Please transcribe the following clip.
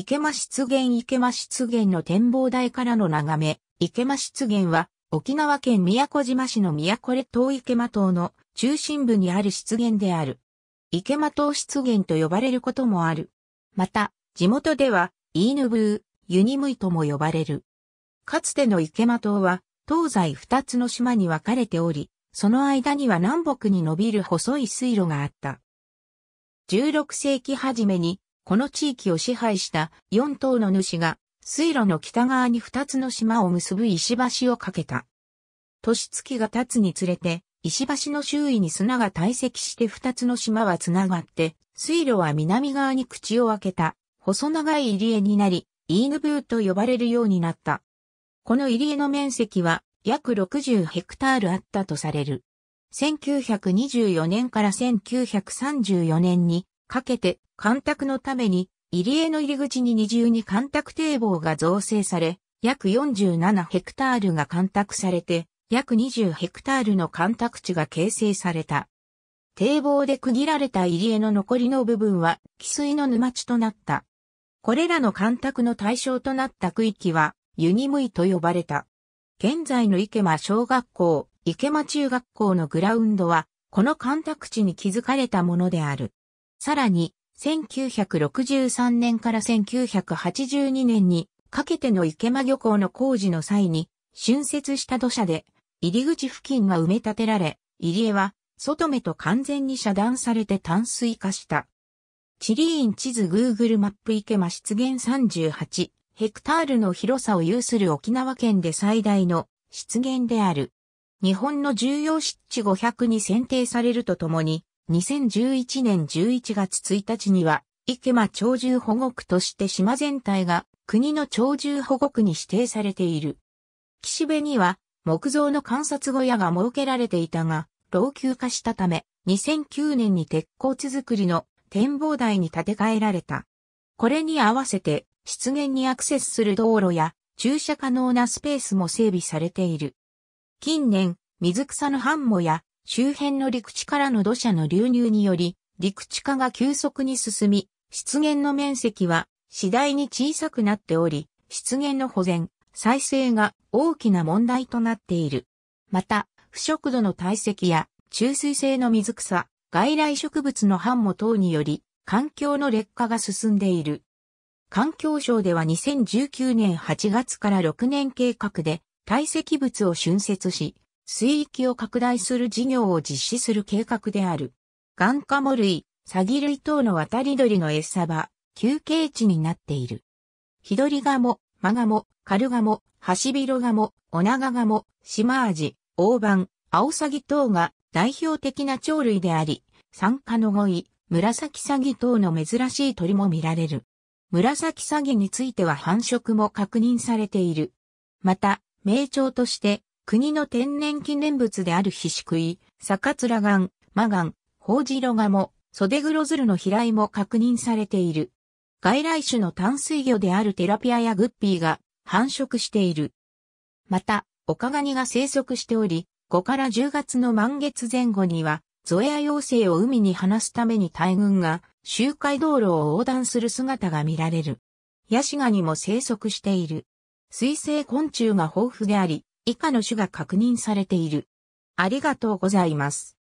池間湿原池間湿原の展望台からの眺め、池間湿原は、沖縄県宮古島市の宮古列島池間島の中心部にある湿原である。池間島湿原と呼ばれることもある。また、地元では、イーヌブー、ユニムイとも呼ばれる。かつての池間島は、東西二つの島に分かれており、その間には南北に伸びる細い水路があった。16世紀初めにこの地域を支配した4島の主が、水路の北側に2つの島を結ぶ石橋を架けた。年月が経つにつれて、石橋の周囲に砂が堆積して2つの島はつながって、水路は南側に口を開けた、細長い入り江になり、イーヌブーと呼ばれるようになった。この入り江の面積は約60ヘクタールあったとされる。1924年から1934年にかけて干拓のために、入り江の入り口に二重に干拓堤防が造成され、約47ヘクタールが干拓されて、約20ヘクタールの干拓地が形成された。堤防で区切られた入り江の残りの部分は、汽水の沼地となった。これらの干拓の対象となった区域は、ユニムイと呼ばれた。現在の池間小学校、池間中学校のグラウンドは、この干拓地に築かれたものである。さらに、1963年から1982年にかけての池間漁港の工事の際に、浚渫した土砂で入り口付近が埋め立てられ、入江は外目と完全に遮断されて淡水化した。チリーン地図 Google マップ池間湿原38ヘクタールの広さを有する沖縄県で最大の湿原である。日本の重要湿地500に選定されるとともに、2011年11月1日には、池間鳥獣保護区として島全体が国の鳥獣保護区に指定されている。岸辺には木造の観察小屋が設けられていたが、老朽化したため、2009年に鉄骨造りの展望台に建て替えられた。これに合わせて、湿原にアクセスする道路や駐車可能なスペースも整備されている。近年、水草の繁茂や周辺の陸地からの土砂の流入により、陸地化が急速に進み、湿原の面積は次第に小さくなっており、湿原の保全、再生が大きな問題となっている。また、腐食土の堆積や中水性の水草、外来植物の繁茂等により、環境の劣化が進んでいる。環境省では2019年8月から6年計画で堆積物を浚渫し、水域を拡大する事業を実施する計画である。ガンカモ類、サギ類等の渡り鳥の餌場、休憩地になっている。ヒドリガモ、マガモ、カルガモ、ハシビロガモ、オナガガモ、シマアジ、オオバン、アオサギ等が代表的な鳥類であり、酸化のゴイ、紫サギ等の珍しい鳥も見られる。紫サギについては繁殖も確認されている。また、名鳥として国の天然記念物であるヒシクイ、サカツラガン、マガン、ホウジロガモ、ソデグロズルの飛来も確認されている。外来種の淡水魚であるテラピアやグッピーが繁殖している。また、オカガニが生息しており、5から10月の満月前後には、ゾエア妖精を海に放すために大群が周回道路を横断する姿が見られる。ヤシガニも生息している。水生昆虫が豊富であり、以下の種が確認されている。ありがとうございます。